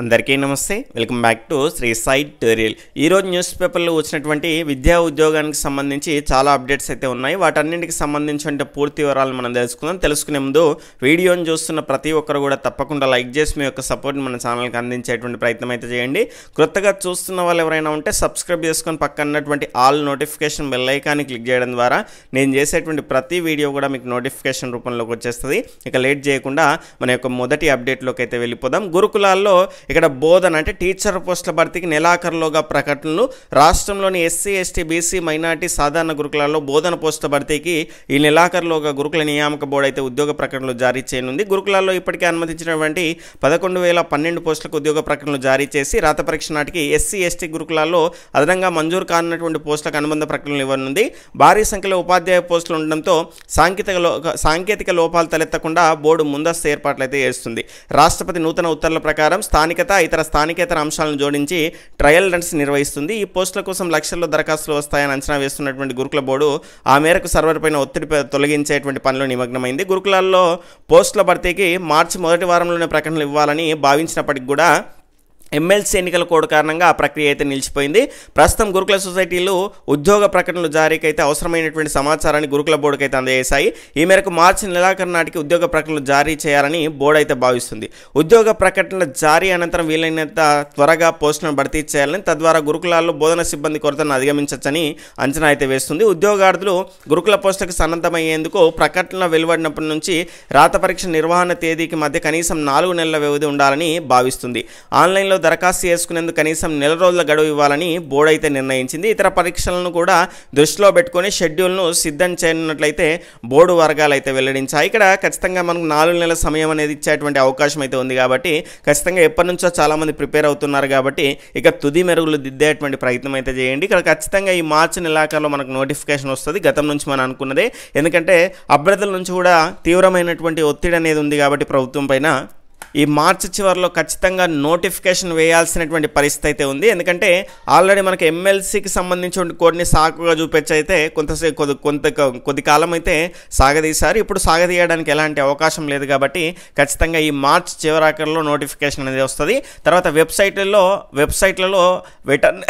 అందరికీ నమస్తే welcome back to Sri side tutorial ఈరోజు న్యూస్ పేపర్లో వచ్చినటువంటి విద్యా ఉద్యోగానికి సంబంధించి చాలా అప్డేట్స్ అయితే ఉన్నాయి వాటన్నింటికి సంబంధించి అంటే పూర్తి వివరాలు మనం తెలుసుకుందాం తెలుసుకునే ముందు వీడియోని చూస్తున్న ప్రతి ఒక్కరు కూడా తప్పకుండా లైక్ చేసి మీ యొక్క సపోర్ట్ మన ఛానల్కి అందించేటువంటి ప్రయత్నం అయితే చేయండి క్రొత్తగా చూస్తున్న వాళ్ళు ఎవరైనా ఉంటే సబ్స్క్రైబ్ చేసుకొని పక్కనటువంటి ఆల్ నోటిఫికేషన్ బెల్ ఐకాన్ని క్లిక్ చేయడం ద్వారా నేను చేసేటువంటి ప్రతి వీడియో కూడా మీకు నోటిఫికేషన్ రూపంలోకి వచ్చేస్తుంది ఇక లేట్ చేయకుండా మన యొక్క మొదటి అప్డేట్లోకి అయితే వెళ్ళిపోదాం గురుకులాల్లో ఇక్కడ బోధన అంటే టీచర్ పోస్టుల భర్తీకి నెలాఖరులోగా ప్రకటనలు రాష్ట్రంలోని ఎస్సీ ఎస్టీ బీసీ మైనార్టీ సాధారణ గురుకులాల్లో బోధన పోస్టుల భర్తీకి ఈ నెలాఖరులోగా గురుకుల నియామక బోర్డు అయితే ఉద్యోగ ప్రకటనలు జారీ చేయనుంది గురుకులలో ఇప్పటికే అనుమతించినటువంటి పదకొండు వేల పన్నెండు పోస్టులకు ఉద్యోగ ప్రకటనలు జారీ చేసి రాత పరీక్ష నాటికి ఎస్సీ ఎస్టీ గురుకులాల్లో అదనంగా మంజూరు కానున్నటువంటి పోస్టులకు అనుబంధ ప్రకటనలు ఇవ్వనుంది భారీ సంఖ్యలో ఉపాధ్యాయ పోస్టులు ఉండడంతో సాంకేతిక సాంకేతిక లోపాలు తలెత్తకుండా బోర్డు ముందస్తు ఏర్పాట్లు అయితే చేస్తుంది రాష్ట్రపతి నూతన ఉత్తర్వుల ప్రకారం స్థానిక స్థానికత ఇతర స్థానికేతర అంశాలను జోడించి ట్రయల్ రన్స్ నిర్వహిస్తుంది ఈ పోస్టుల కోసం లక్షల్లో దరఖాస్తులు వస్తాయని అంచనా వేస్తున్నటువంటి గురుకుల బోర్డు ఆ మేరకు సర్వర్ పైన ఒత్తిడి తొలగించేటువంటి పనిలో నిమగ్నమైంది గురుకులాల్లో పోస్టుల భర్తీకి మార్చి మొదటి వారంలోనే ప్రకటనలు ఇవ్వాలని భావించినప్పటికి కూడా ఎమ్మెల్సీ ఎన్నికల కోడ్ కారణంగా ఆ ప్రక్రియ అయితే నిలిచిపోయింది ప్రస్తుతం గురుకుల సొసైటీలు ఉద్యోగ ప్రకటనలు జారీకైతే అవసరమైనటువంటి సమాచారాన్ని గురుకుల బోర్డుకు అయితే అందజేశాయి ఈ మేరకు మార్చి నెలాఖరు నాటికి ఉద్యోగ ప్రకటనలు జారీ చేయాలని బోర్డు అయితే భావిస్తుంది ఉద్యోగ ప్రకటనల జారీ అనంతరం వీలైనంత త్వరగా పోస్టులను భర్తీ చేయాలని తద్వారా గురుకులాల్లో బోధన సిబ్బంది కొరతను అధిగమించవచ్చని అంచనా అయితే వేస్తుంది ఉద్యోగార్థులు గురుకుల పోస్టులకు సన్నద్ధమయ్యేందుకు ప్రకటన వెలువడినప్పటి నుంచి రాత పరీక్ష నిర్వహణ తేదీకి మధ్య కనీసం నాలుగు నెలల వ్యవధి ఉండాలని భావిస్తుంది ఆన్లైన్లో దరఖాస్తు చేసుకునేందుకు కనీసం నెల రోజుల గడువు ఇవ్వాలని బోర్డు అయితే నిర్ణయించింది ఇతర పరీక్షలను కూడా దృష్టిలో పెట్టుకొని షెడ్యూల్ను సిద్ధం చేయనున్నట్లయితే బోర్డు వర్గాలు అయితే వెల్లడించాయి ఇక్కడ ఖచ్చితంగా మనకు నాలుగు నెలల సమయం అనేది ఇచ్చేటువంటి అవకాశం అయితే ఉంది కాబట్టి ఖచ్చితంగా ఎప్పటి నుంచో చాలామంది ప్రిపేర్ అవుతున్నారు కాబట్టి ఇక తుది మెరుగులు దిద్దేటువంటి ప్రయత్నం అయితే చేయండి ఇక్కడ ఖచ్చితంగా ఈ మార్చి నెలాఖరులో మనకు నోటిఫికేషన్ వస్తుంది గతం నుంచి మనం అనుకున్నదే ఎందుకంటే అభ్యర్థుల నుంచి కూడా తీవ్రమైనటువంటి ఒత్తిడి అనేది ఉంది కాబట్టి ప్రభుత్వం పైన ఈ మార్చి చివరిలో ఖచ్చితంగా నోటిఫికేషన్ వేయాల్సినటువంటి పరిస్థితి అయితే ఉంది ఎందుకంటే ఆల్రెడీ మనకి ఎమ్మెల్సీకి సంబంధించిన కోడ్ని సాకుగా చూపించి అయితే కొద్ది కొంత కొద్ది కాలం అయితే సాగదీశారు ఇప్పుడు సాగదీయడానికి ఎలాంటి అవకాశం లేదు కాబట్టి ఖచ్చితంగా ఈ మార్చ్ చివరాఖరిలో నోటిఫికేషన్ అనేది వస్తుంది తర్వాత వెబ్సైట్లలో వెబ్సైట్లలో వెటర్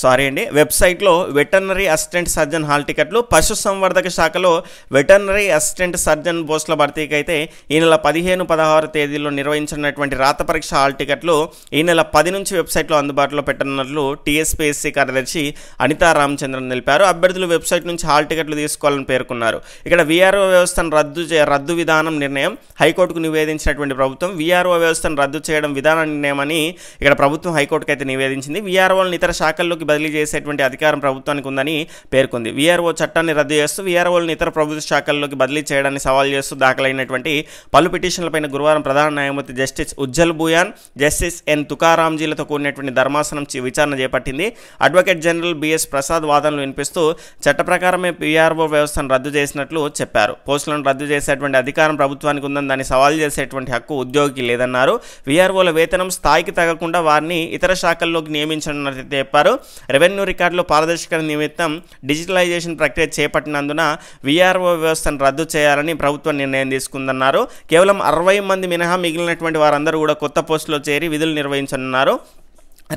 సారీ అండి వెబ్సైట్లో వెటర్నరీ అసిస్టెంట్ సర్జన్ హాల్ టికెట్లు పశుసంవర్ధక శాఖలో వెటర్నరీ అసిస్టెంట్ సర్జన్ పోస్టుల భర్తీకి అయితే ఈ నెల పదిహేను పదహారు తేదీల్లో నిర్వహించినటువంటి రాత పరీక్ష హాల్ టికెట్లు ఈ నెల పది నుంచి వెబ్సైట్లో అందుబాటులో పెట్టనున్నట్లు టీఎస్పీఎస్సీ కార్యదర్శి అనితా రామచంద్రన్ తెలిపారు అభ్యర్థులు వెబ్సైట్ నుంచి హాల్ టికెట్లు తీసుకోవాలని పేర్కొన్నారు ఇక్కడ వీఆర్ఓ వ్యవస్థను రద్దు రద్దు విధానం నిర్ణయం హైకోర్టుకు నివేదించినటువంటి ప్రభుత్వం వీఆర్ఓ వ్యవస్థను రద్దు చేయడం విధాన నిర్ణయం అని ఇక్కడ ప్రభుత్వం హైకోర్టుకు అయితే నివేదించింది వీఆర్ఓలను ఇతర శాఖల్లో ప్రభుత్వాల్లోకి బదిలీ చేసేటువంటి అధికారం ప్రభుత్వానికి ఉందని పేర్కొంది వీఆర్ఓ చట్టాన్ని రద్దు చేస్తూ వీఆర్ఓలను ఇతర ప్రభుత్వ శాఖల్లోకి బదిలీ చేయడాన్ని సవాల్ చేస్తూ దాఖలైనటువంటి పలు పిటిషన్లపైన గురువారం ప్రధాన న్యాయమూర్తి justice Ujjal Bhuyan justice N తుకారాంజీలతో కూడినటువంటి ధర్మాసనం విచారణ చేపట్టింది అడ్వకేట్ జనరల్ బిఎస్ ప్రసాద్ వాదనలు వినిపిస్తూ చట్ట ప్రకారమే పీఆర్ఓ వ్యవస్థను రద్దు చేసినట్లు చెప్పారు పోస్టులను రద్దు చేసేటువంటి అధికారం ప్రభుత్వానికి ఉందని దాన్ని సవాల్ చేసేటువంటి హక్కు ఉద్యోగికి లేదన్నారు వీఆర్ఓల వేతనం స్థాయికి తగ్గకుండా వారిని ఇతర శాఖల్లోకి నియమించనున్నట్లు చెప్పారు రెవెన్యూ రికార్డులు పారదర్శక నిమిత్తం డిజిటలైజేషన్ ప్రక్రియ చేపట్టినందున విఆర్ఓ వ్యవస్థను రద్దు చేయాలని ప్రభుత్వం నిర్ణయం తీసుకుందన్నారు కేవలం అరవై మంది మినహా మిగిలినటువంటి వారందరూ కూడా కొత్త పోస్టులో చేరి విధులు నిర్వహించనున్నారు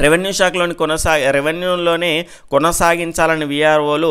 రెవెన్యూ శాఖలోని కొనసా రెవెన్యూలోనే కొనసాగించాలని వీఆర్ఓలు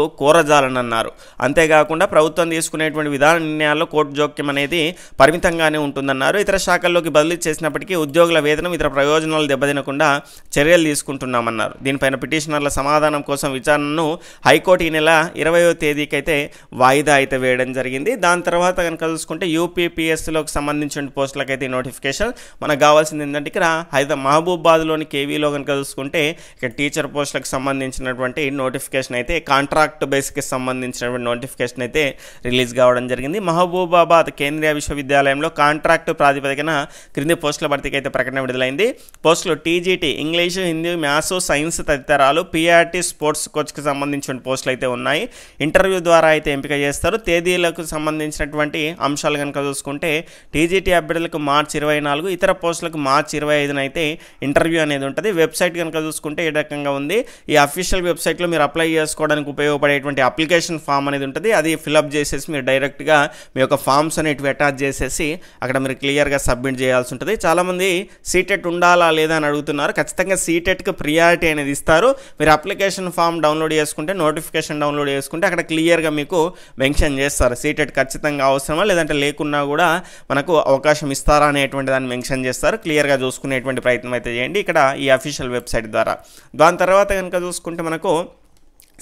అన్నారు అంతేకాకుండా ప్రభుత్వం తీసుకునేటువంటి విధాన నిర్ణయాల్లో కోర్టు జోక్యం అనేది పరిమితంగానే ఉంటుందన్నారు ఇతర శాఖల్లోకి బదిలీ చేసినప్పటికీ ఉద్యోగుల వేతనం ఇతర ప్రయోజనాలు దెబ్బతినకుండా చర్యలు తీసుకుంటున్నామన్నారు దీనిపైన పిటిషనర్ల సమాధానం కోసం విచారణను హైకోర్టు ఈ నెల ఇరవయో తేదీకైతే వాయిదా అయితే వేయడం జరిగింది దాని తర్వాత కనుక చూసుకుంటే యూపీపీఎస్సీలోకి సంబంధించిన పోస్టులకైతే నోటిఫికేషన్ మనకు కావాల్సింది ఏంటంటే ఇక్కడ హైదరాబాద్ మహబూబాద్లోని కేవీలో కనుక చూసుకుంటే ఇక టీచర్ పోస్టులకు సంబంధించినటువంటి నోటిఫికేషన్ అయితే కాంట్రాక్ట్ బేస్కి సంబంధించినటువంటి నోటిఫికేషన్ అయితే రిలీజ్ కావడం జరిగింది మహబూబాబాద్ కేంద్రీయ విశ్వవిద్యాలయంలో కాంట్రాక్ట్ ప్రాతిపదికన క్రింది పోస్టుల భర్తీకి అయితే ప్రకటన విడుదలైంది పోస్టులు TGT English Hindi maths science తదితరాలు పీఆర్టీ స్పోర్ట్స్ కోచ్కి సంబంధించిన పోస్టులు అయితే ఉన్నాయి ఇంటర్వ్యూ ద్వారా అయితే ఎంపిక చేస్తారు తేదీలకు సంబంధించినటువంటి అంశాలు కనుక చూసుకుంటే టీజీటీ అభ్యర్థులకు మార్చి ఇరవై నాలుగు ఇతర పోస్టులకు మార్చి ఇరవై ఐదున అయితే ఇంటర్వ్యూ అనేది ఉంటుంది వెబ్సైట్ వెబ్సైట్ కనుక చూసుకుంటే ఏ రకంగా ఉంది ఈ అఫీషియల్ వెబ్సైట్లో మీరు అప్లై చేసుకోవడానికి ఉపయోగపడేటువంటి అప్లికేషన్ ఫామ్ అనేది ఉంటుంది అది ఫిలప్ చేసేసి మీరు డైరెక్ట్గా మీ యొక్క ఫామ్స్ అనేటివి అటాచ్ చేసేసి అక్కడ మీరు క్లియర్గా సబ్మిట్ చేయాల్సి ఉంటుంది చాలామంది సీటెట్ ఉండాలా లేదా అని అడుగుతున్నారు ఖచ్చితంగా సీటెట్కి ప్రియారిటీ అనేది ఇస్తారు మీరు అప్లికేషన్ ఫామ్ డౌన్లోడ్ చేసుకుంటే నోటిఫికేషన్ డౌన్లోడ్ చేసుకుంటే అక్కడ క్లియర్గా మీకు మెన్షన్ చేస్తారు సీటెట్ ఖచ్చితంగా అవసరమా లేదంటే లేకున్నా కూడా మనకు అవకాశం ఇస్తారా అనేటువంటి దాన్ని మెన్షన్ చేస్తారు క్లియర్గా చూసుకునేటువంటి ప్రయత్నం అయితే చేయండి ఇక్కడ ఈ అఫీషియల్ అఫీషియల్ వెబ్సైట్ ద్వారా దాని తర్వాత కనుక చూసుకుంటే మనకు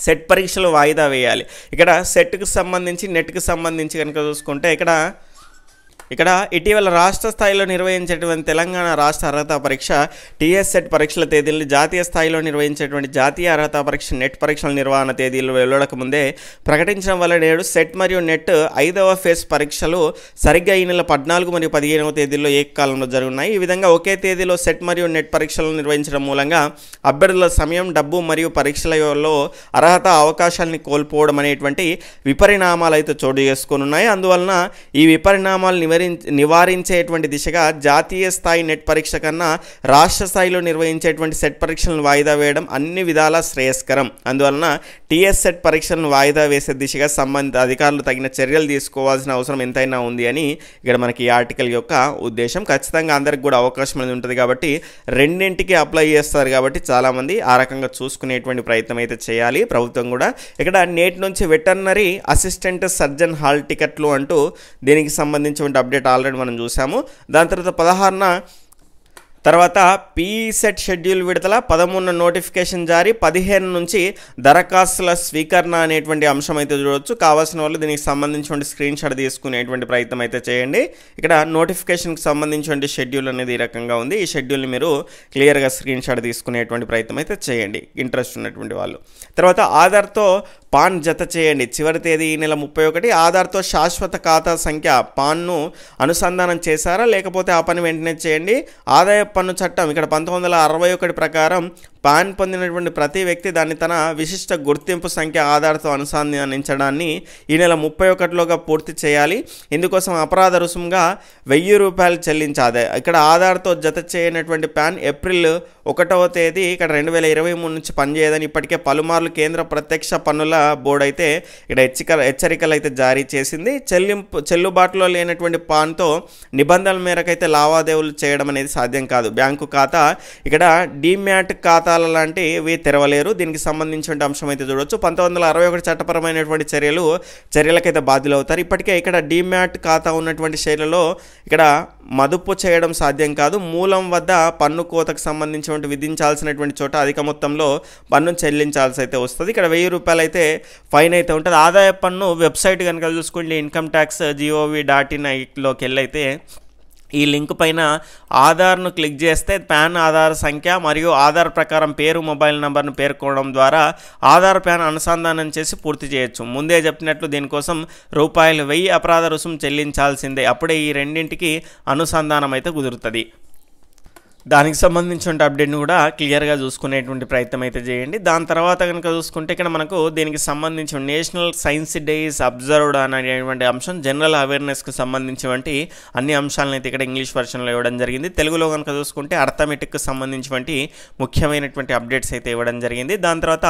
సెట్ పరీక్షలు వాయిదా వేయాలి ఇక్కడ సెట్కి సంబంధించి నెట్కి సంబంధించి కనుక చూసుకుంటే ఇక్కడ ఇక్కడ ఇటీవల రాష్ట్ర స్థాయిలో నిర్వహించేటువంటి తెలంగాణ రాష్ట్ర అర్హత పరీక్ష టీఎస్సెట్ పరీక్షల తేదీలు జాతీయ స్థాయిలో నిర్వహించేటువంటి జాతీయ అర్హత పరీక్ష నెట్ పరీక్షల నిర్వహణ తేదీలు వెలువడక ముందే ప్రకటించడం వల్ల నేడు సెట్ మరియు నెట్ ఐదవ ఫేజ్ పరీక్షలు సరిగ్గా ఈ నెల పద్నాలుగు మరియు పదిహేనవ తేదీల్లో ఏకకాలంలో జరుగుతున్నాయి ఈ విధంగా ఒకే తేదీలో సెట్ మరియు నెట్ పరీక్షలను నిర్వహించడం మూలంగా అభ్యర్థుల సమయం డబ్బు మరియు పరీక్షలలో అర్హత అవకాశాలని కోల్పోవడం అనేటువంటి విపరిణామాలు అయితే చోటు ఉన్నాయి అందువలన ఈ విపరిణామాలు నివే నివరి నివారించేటువంటి దిశగా జాతీయ స్థాయి నెట్ పరీక్ష కన్నా రాష్ట్ర స్థాయిలో నిర్వహించేటువంటి సెట్ పరీక్షలను వాయిదా వేయడం అన్ని విధాలా శ్రేయస్కరం అందువలన టీఎస్ సెట్ పరీక్షలను వాయిదా వేసే దిశగా సంబంధిత అధికారులు తగిన చర్యలు తీసుకోవాల్సిన అవసరం ఎంతైనా ఉంది అని ఇక్కడ మనకి ఈ ఆర్టికల్ యొక్క ఉద్దేశం ఖచ్చితంగా అందరికి కూడా అవకాశం అనేది ఉంటుంది కాబట్టి రెండింటికి అప్లై చేస్తారు కాబట్టి చాలామంది ఆ రకంగా చూసుకునేటువంటి ప్రయత్నం అయితే చేయాలి ప్రభుత్వం కూడా ఇక్కడ నేటి నుంచి వెటర్నరీ అసిస్టెంట్ సర్జన్ హాల్ టికెట్లు అంటూ దీనికి సంబంధించిన అప్డేట్ ఆల్రెడీ మనం చూసాము దాని తర్వాత పదహారున తర్వాత పీసెట్ షెడ్యూల్ విడుదల పదమూడున నోటిఫికేషన్ జారీ పదిహేను నుంచి దరఖాస్తుల స్వీకరణ అనేటువంటి అంశం అయితే చూడవచ్చు కావాల్సిన వాళ్ళు దీనికి సంబంధించిన స్క్రీన్ షాట్ తీసుకునేటువంటి ప్రయత్నం అయితే చేయండి ఇక్కడ నోటిఫికేషన్కి సంబంధించిన షెడ్యూల్ అనేది ఈ రకంగా ఉంది ఈ షెడ్యూల్ని మీరు క్లియర్గా స్క్రీన్ షాట్ తీసుకునేటువంటి ప్రయత్నం అయితే చేయండి ఇంట్రెస్ట్ ఉన్నటువంటి వాళ్ళు తర్వాత ఆధార్తో పాన్ జత చేయండి చివరి తేదీ ఈ నెల ముప్పై ఒకటి ఆధార్తో శాశ్వత ఖాతా సంఖ్య పాన్ను అనుసంధానం చేశారా లేకపోతే ఆ పని వెంటనే చేయండి ఆదాయ పన్ను చట్టం ఇక్కడ పంతొమ్మిది వందల అరవై ఒకటి ప్రకారం పాన్ పొందినటువంటి ప్రతి వ్యక్తి దాన్ని తన విశిష్ట గుర్తింపు సంఖ్య ఆధారతో అనుసంధానించడాన్ని ఈ నెల ముప్పై ఒకటిలోగా పూర్తి చేయాలి ఇందుకోసం అపరాధ రుసుముగా వెయ్యి రూపాయలు చెల్లించాలి ఇక్కడ ఆధార్తో జత చేయనటువంటి పాన్ ఏప్రిల్ ఒకటవ తేదీ ఇక్కడ రెండు వేల ఇరవై మూడు నుంచి పనిచేయదని ఇప్పటికే పలుమార్లు కేంద్ర ప్రత్యక్ష పన్నుల బోర్డు అయితే ఇక్కడ హెచ్చరిక హెచ్చరికలు అయితే జారీ చేసింది చెల్లింపు చెల్లుబాటులో లేనటువంటి పాన్తో నిబంధనల మేరకు అయితే లావాదేవీలు చేయడం అనేది సాధ్యం కాదు బ్యాంకు ఖాతా ఇక్కడ డిమ్యాట్ ఖాతా ఖాతాల లాంటివి తెరవలేరు దీనికి సంబంధించిన అంశం అయితే చూడవచ్చు పంతొమ్మిది వందల అరవై ఒకటి చట్టపరమైనటువంటి చర్యలు చర్యలకైతే బాధ్యులు అవుతారు ఇప్పటికే ఇక్కడ డిమ్యాట్ ఖాతా ఉన్నటువంటి షేర్లలో ఇక్కడ మదుపు చేయడం సాధ్యం కాదు మూలం వద్ద పన్ను కోతకు సంబంధించినటువంటి విధించాల్సినటువంటి చోట అధిక మొత్తంలో పన్ను చెల్లించాల్సి అయితే వస్తుంది ఇక్కడ వెయ్యి రూపాయలు అయితే ఫైన్ అయితే ఉంటుంది ఆదాయ పన్ను వెబ్సైట్ కనుక చూసుకోండి income tax GOV dot in లోకి వెళ్ళైతే ఈ లింక్ పైన ఆధార్ను క్లిక్ చేస్తే పాన్ ఆధార్ సంఖ్య మరియు ఆధార్ ప్రకారం పేరు మొబైల్ నెంబర్ను పేర్కొనడం ద్వారా ఆధార్ ప్యాన్ అనుసంధానం చేసి పూర్తి చేయొచ్చు ముందే చెప్పినట్లు దీనికోసం రూపాయలు వెయ్యి అపరాధ రుసుం చెల్లించాల్సిందే అప్పుడే ఈ రెండింటికి అనుసంధానం అయితే కుదురుతుంది దానికి సంబంధించిన అప్డేట్ని కూడా క్లియర్గా చూసుకునేటువంటి ప్రయత్నం అయితే చేయండి దాని తర్వాత కనుక చూసుకుంటే ఇక్కడ మనకు దీనికి సంబంధించిన నేషనల్ సైన్స్ డేస్ అబ్జర్వ్డ్ అనేటువంటి అంశం జనరల్ అవేర్నెస్కి సంబంధించినటువంటి అన్ని అంశాలను అయితే ఇక్కడ ఇంగ్లీష్ వర్షన్లో ఇవ్వడం జరిగింది తెలుగులో కనుక చూసుకుంటే అర్థమెటిక్కి సంబంధించినటువంటి ముఖ్యమైనటువంటి అప్డేట్స్ అయితే ఇవ్వడం జరిగింది దాని తర్వాత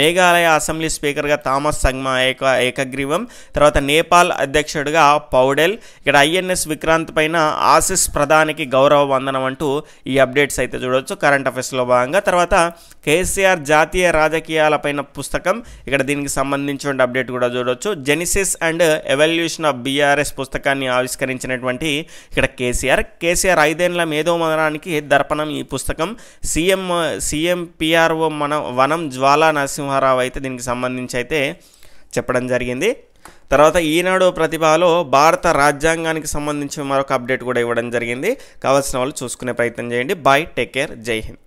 మేఘాలయ అసెంబ్లీ స్పీకర్గా థామస్ సంగ్మా ఏక ఏకగ్రీవం తర్వాత నేపాల్ అధ్యక్షుడిగా పౌడెల్ ఇక్కడ ఐఎన్ఎస్ విక్రాంత్ పైన ఆసిస్ ప్రధానికి గౌరవ వందనం అంటూ ఈ అప్డేట్స్ అయితే చూడవచ్చు కరెంట్ అఫైర్స్లో భాగంగా తర్వాత కేసీఆర్ జాతీయ రాజకీయాలపైన పుస్తకం ఇక్కడ దీనికి సంబంధించిన అప్డేట్ కూడా చూడవచ్చు genesis and evolution of BRS పుస్తకాన్ని ఆవిష్కరించినటువంటి ఇక్కడ కేసీఆర్ కేసీఆర్ ఐదేళ్ల మేధో మనరానికి దర్పణం ఈ పుస్తకం సీఎం సీఎం పిఆర్ఓ మన వనం జ్వాలా నరసింహారావు అయితే దీనికి సంబంధించి అయితే చెప్పడం జరిగింది తర్వాత ఈనాడు ప్రతిభలో భారత రాజ్యాంగానికి సంబంధించి మరొక అప్డేట్ కూడా ఇవ్వడం జరిగింది కావాల్సిన వాళ్ళు చూసుకునే ప్రయత్నం చేయండి బాయ్ టేక్ కేర్ జై హింద్